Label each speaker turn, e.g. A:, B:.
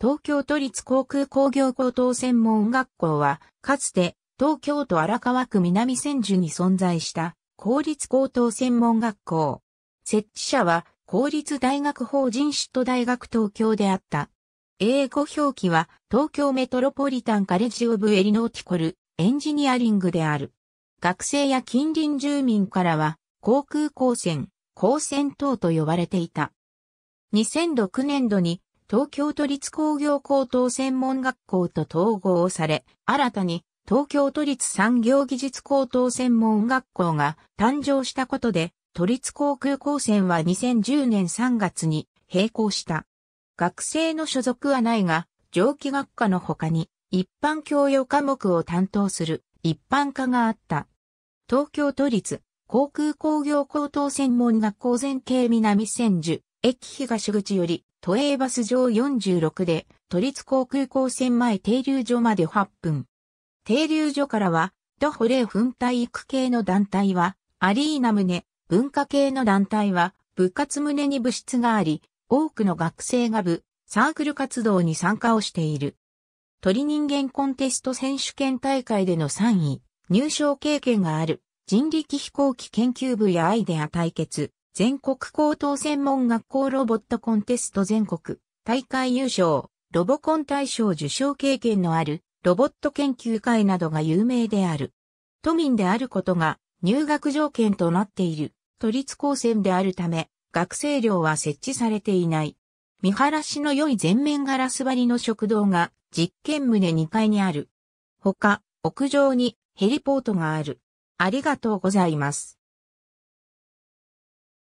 A: 東京都立航空工業高等専門学校は、かつて東
B: 京都荒川区南千住に存在した公立高等専門学校。設置者は公立大学法人首都大学東京であった。英語表記は東京メトロポリタンカレッジオブエリノーティコルエンジニアリングである。学生や近隣住民からは航空高専、高専等と呼ばれていた。2006年度に東京都立工業高等専門学校と統合され、新たに東京都立産業技術高等専門学校が誕生したことで、都立航空高専は2010年3月に並行した。学生の所属はないが、上記学科の他に一般教養科目を担当する一般科があった。東京都立航空工業高等専門学校全系南千住駅東口より、都営バス上46で、都立航空高専前停留所まで8分。停留所からは、徒歩0分体育系の団体は、アリーナ胸、文化系の団体は、部活胸に部室があり、多くの学生が部、サークル活動に参加をしている。鳥人間コンテスト選手権大会での3位、入賞経験がある、人力飛行機研究部やアイデア対決、全国高等専門学校ロボットコンテスト全国大会優勝、ロボコン大賞受賞経験のあるロボット研究会などが有名である。都民であることが入学条件となっている都立高専であるため学生寮は設置されていない。見晴らしの良い全面ガラス張りの食堂が実験棟2階にある。他、屋上に
A: ヘリポートがある。ありがとうございます。